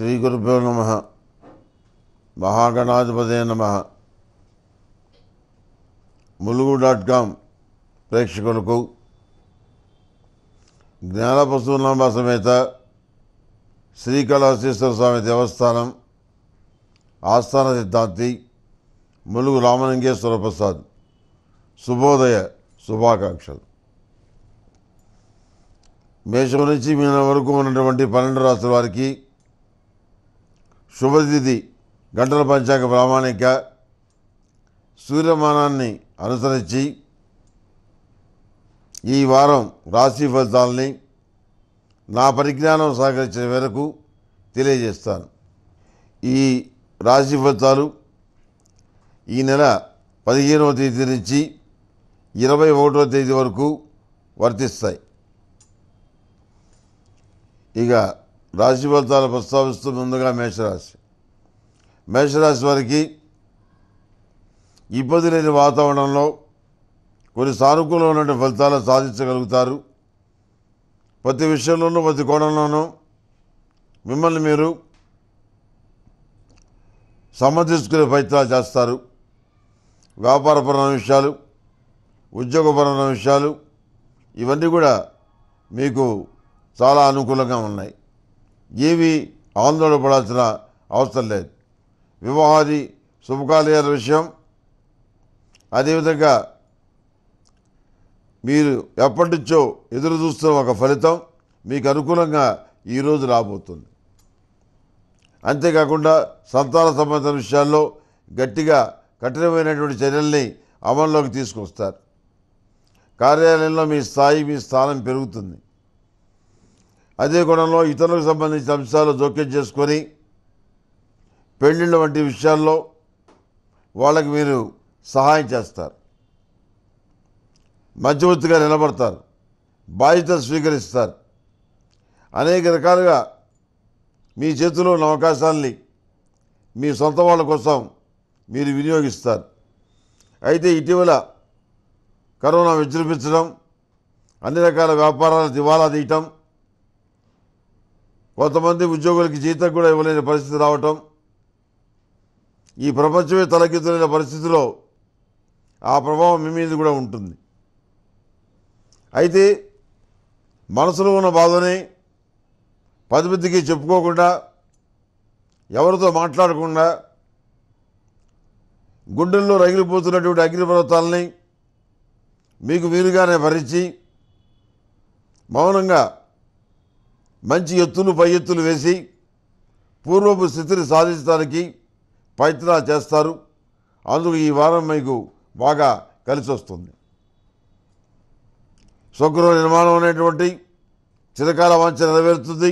శ్రీ గురుభ్యో నమ మహాగణాధిపదే నమ ములుగు డాట్ కామ్ ప్రేక్షకులకు జ్ఞానపశునామ సమేత శ్రీకాళహస్తేశ్వర స్వామి దేవస్థానం ఆస్థాన సిద్ధాంతి ములుగు రామలింగేశ్వర ప్రసాద్ శుభోదయ శుభాకాంక్షలు మేషం నుంచి మీన వరకు ఉన్నటువంటి పన్నెండు రాష్ట్రాల వారికి శుభతిథి గంటల పంచాంగ ప్రామాణిక సూర్యమానాన్ని అనుసరించి ఈ వారం రాశి ఫలితాలని నా పరిజ్ఞానం సహకరించిన మేరకు తెలియజేస్తాను ఈ రాశి ఫలితాలు ఈ నెల పదిహేనవ తేదీ నుంచి ఇరవై ఒకటవ తేదీ వరకు వర్తిస్తాయి ఇక రాశి ఫలితాలు ప్రస్తావిస్తూ ముందుగా మేషరాశి మేషరాశి వారికి ఇబ్బంది లేని వాతావరణంలో కొన్ని సానుకూలమైన ఫలితాలు సాధించగలుగుతారు ప్రతి విషయంలోనూ ప్రతి కోణంలోనూ మిమ్మల్ని మీరు సమర్థించుకునే ప్రయత్నాలు చేస్తారు వ్యాపారపరమైన విషయాలు ఉద్యోగపరమైన విషయాలు ఇవన్నీ కూడా మీకు చాలా అనుకూలంగా ఉన్నాయి ఏమీ ఆందోళనపడాల్సిన అవసరం లేదు వివాహాది శుభకార్యాల విషయం అదేవిధంగా మీరు ఎప్పటి నుంచో ఎదురు చూస్తున్న ఒక ఫలితం మీకు అనుకూలంగా ఈరోజు రాబోతుంది అంతేకాకుండా సంతాన సంబంధిత విషయాల్లో గట్టిగా కఠినమైనటువంటి చర్యల్ని అమల్లోకి తీసుకొస్తారు కార్యాలయంలో మీ స్థాయి మీ స్థానం పెరుగుతుంది అదే కోణంలో ఇతరులకు సంబంధించిన అంశాలు జోక్యం చేసుకొని పెళ్ళిళ్ళ వంటి విషయాల్లో వాళ్ళకి మీరు సహాయం చేస్తారు మధ్యవర్తిగా నిలబడతారు బాధ్యత స్వీకరిస్తారు అనేక రకాలుగా మీ చేతిలో ఉన్న అవకాశాలని మీ సొంత వాళ్ళ కోసం మీరు వినియోగిస్తారు అయితే ఇటీవల కరోనా విజృంభించడం అన్ని రకాల వ్యాపారాలు దివాలా తీయటం కొంతమంది ఉద్యోగులకి జీతం కూడా ఇవ్వలేని పరిస్థితి రావటం ఈ ప్రపంచమే తలకిందులైన పరిస్థితిలో ఆ ప్రభావం మీ మీద కూడా ఉంటుంది అయితే మనసులో ఉన్న బాధని పది మందికి చెప్పుకోకుండా ఎవరితో మాట్లాడకుండా గుండెల్లో రగిలిపోతున్నటువంటి అగ్నిపర్వతాలని మీకు వీలుగానే భరించి మౌనంగా మంచి ఎత్తులు పై ఎత్తులు వేసి పూర్వపు స్థితిని సాధించడానికి ప్రయత్నాలు చేస్తారు అందుకు ఈ వారం మీకు బాగా కలిసి వస్తుంది స్వగృహ నిర్మాణం అనేటువంటి చిరకాల వంచ నెరవేరుతుంది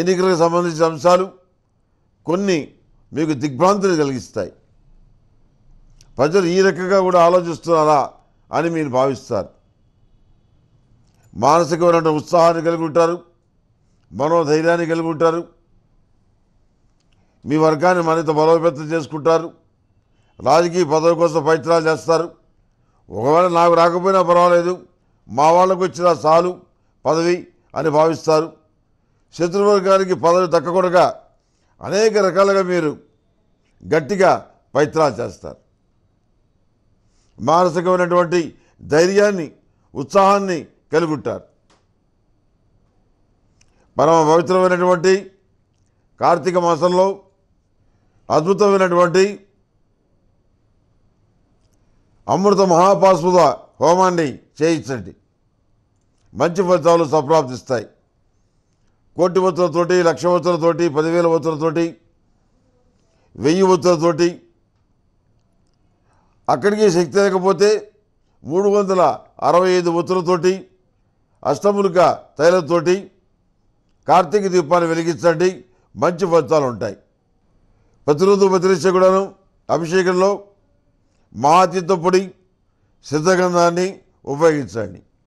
ఎన్నికలకు సంబంధించిన అంశాలు కొన్ని మీకు దిగ్భ్రాంతిని కలిగిస్తాయి ప్రజలు ఈ రకంగా కూడా ఆలోచిస్తున్నారా అని మీరు భావిస్తారు మానసికమైన ఉత్సాహాన్ని కలిగి ఉంటారు మనోధైర్యాన్ని కలిగి ఉంటారు మీ వర్గాన్ని మరింత బలోపేతం చేసుకుంటారు రాజకీయ పదవి కోసం ప్రయత్నాలు చేస్తారు ఒకవేళ నాకు రాకపోయినా పర్వాలేదు మా వాళ్ళకు వచ్చిన చాలు పదవి అని భావిస్తారు శత్రువర్గానికి పదవి దక్కకూడగా అనేక రకాలుగా మీరు గట్టిగా ప్రయత్నాలు చేస్తారు మానసికమైనటువంటి ధైర్యాన్ని ఉత్సాహాన్ని కలిగి ఉంటారు పరమ పవిత్రమైనటువంటి కార్తీక మాసంలో అద్భుతమైనటువంటి అమృత మహాపాస్పద హోమాన్ని చేయించండి మంచి ఫలితాలు సప్రాప్తిస్తాయి కోటి వత్తులతోటి లక్ష వత్తులతోటి పదివేల వత్తులతోటి వెయ్యి వత్తులతోటి అక్కడికి శక్తి లేకపోతే మూడు వందల అరవై ఐదు వత్తులతోటి అష్టములుగా తైలతోటి కార్తీక దీపాన్ని వెలిగించండి మంచి ఫలితాలు ఉంటాయి ప్రతిరోజు ప్రతిరీక్ష కూడాను అభిషేకంలో మహాతీర్థ పొడి సిద్ధగంధాన్ని ఉపయోగించండి